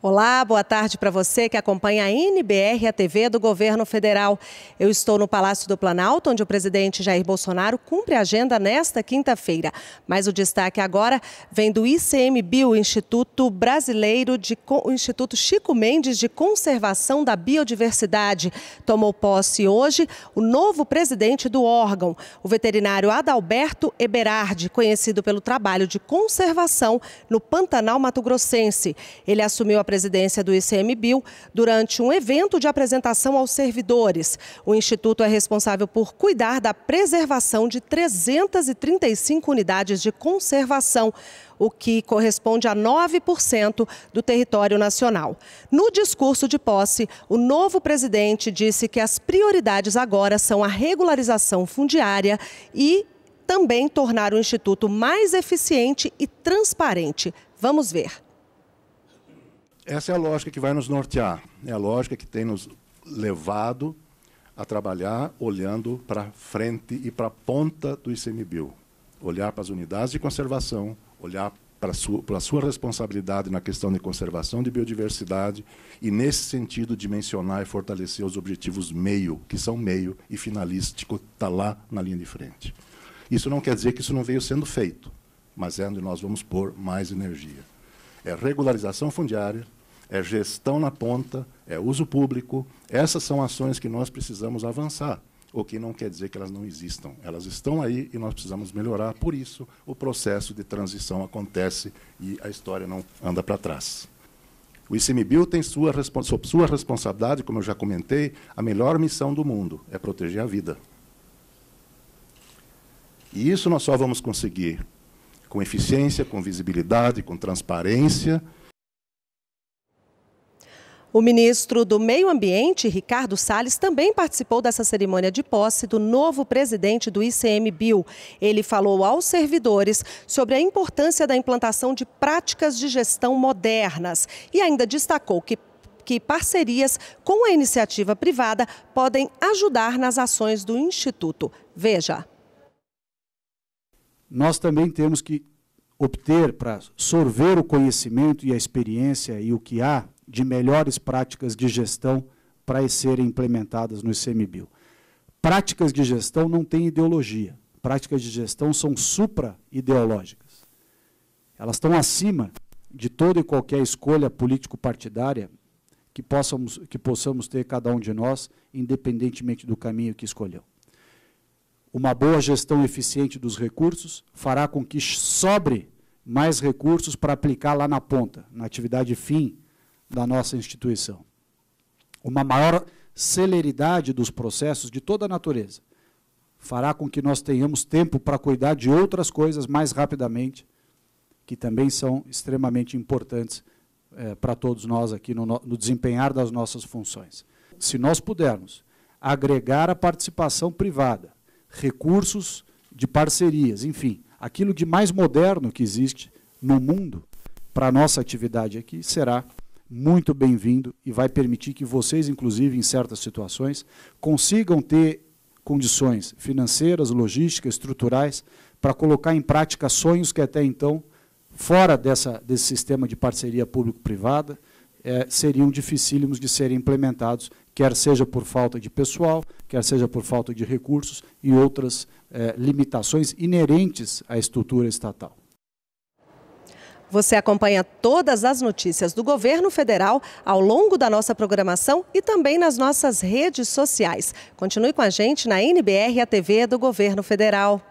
Olá, boa tarde para você que acompanha a NBR, a TV do governo federal. Eu estou no Palácio do Planalto, onde o presidente Jair Bolsonaro cumpre a agenda nesta quinta-feira. Mas o destaque agora vem do ICMBio, Instituto Brasileiro de Instituto Chico Mendes de Conservação da Biodiversidade. Tomou posse hoje o novo presidente do órgão, o veterinário Adalberto Eberardi, conhecido pelo trabalho de conservação no Pantanal Mato Grossense. Ele assumiu a presidência do ICMBio durante um evento de apresentação aos servidores. O Instituto é responsável por cuidar da preservação de 335 unidades de conservação, o que corresponde a 9% do território nacional. No discurso de posse, o novo presidente disse que as prioridades agora são a regularização fundiária e também tornar o Instituto mais eficiente e transparente. Vamos ver. Essa é a lógica que vai nos nortear, é a lógica que tem nos levado a trabalhar olhando para frente e para a ponta do ICMBio. Olhar para as unidades de conservação, olhar para a sua, para a sua responsabilidade na questão de conservação de biodiversidade e, nesse sentido, dimensionar e fortalecer os objetivos meio, que são meio, e finalístico, está lá na linha de frente. Isso não quer dizer que isso não veio sendo feito, mas é onde nós vamos pôr mais energia. É regularização fundiária, é gestão na ponta, é uso público. Essas são ações que nós precisamos avançar, o que não quer dizer que elas não existam. Elas estão aí e nós precisamos melhorar. Por isso, o processo de transição acontece e a história não anda para trás. O ICMBio tem sua, sob sua responsabilidade, como eu já comentei, a melhor missão do mundo é proteger a vida. E isso nós só vamos conseguir com eficiência, com visibilidade, com transparência o ministro do Meio Ambiente, Ricardo Salles, também participou dessa cerimônia de posse do novo presidente do ICMBio. Ele falou aos servidores sobre a importância da implantação de práticas de gestão modernas e ainda destacou que que parcerias com a iniciativa privada podem ajudar nas ações do Instituto. Veja. Nós também temos que obter, para sorver o conhecimento e a experiência e o que há de melhores práticas de gestão para serem implementadas no ICMBio. Práticas de gestão não têm ideologia. Práticas de gestão são supra-ideológicas. Elas estão acima de toda e qualquer escolha político-partidária que possamos, que possamos ter cada um de nós, independentemente do caminho que escolheu. Uma boa gestão eficiente dos recursos fará com que sobre mais recursos para aplicar lá na ponta, na atividade fim da nossa instituição. Uma maior celeridade dos processos de toda a natureza fará com que nós tenhamos tempo para cuidar de outras coisas mais rapidamente, que também são extremamente importantes é, para todos nós aqui no, no desempenhar das nossas funções. Se nós pudermos agregar a participação privada recursos de parcerias, enfim, aquilo de mais moderno que existe no mundo para a nossa atividade aqui será muito bem-vindo e vai permitir que vocês, inclusive, em certas situações, consigam ter condições financeiras, logísticas, estruturais, para colocar em prática sonhos que até então, fora dessa, desse sistema de parceria público-privada, é, seriam dificílimos de serem implementados, quer seja por falta de pessoal, quer seja por falta de recursos e outras é, limitações inerentes à estrutura estatal. Você acompanha todas as notícias do governo federal ao longo da nossa programação e também nas nossas redes sociais. Continue com a gente na NBR, a TV do governo federal.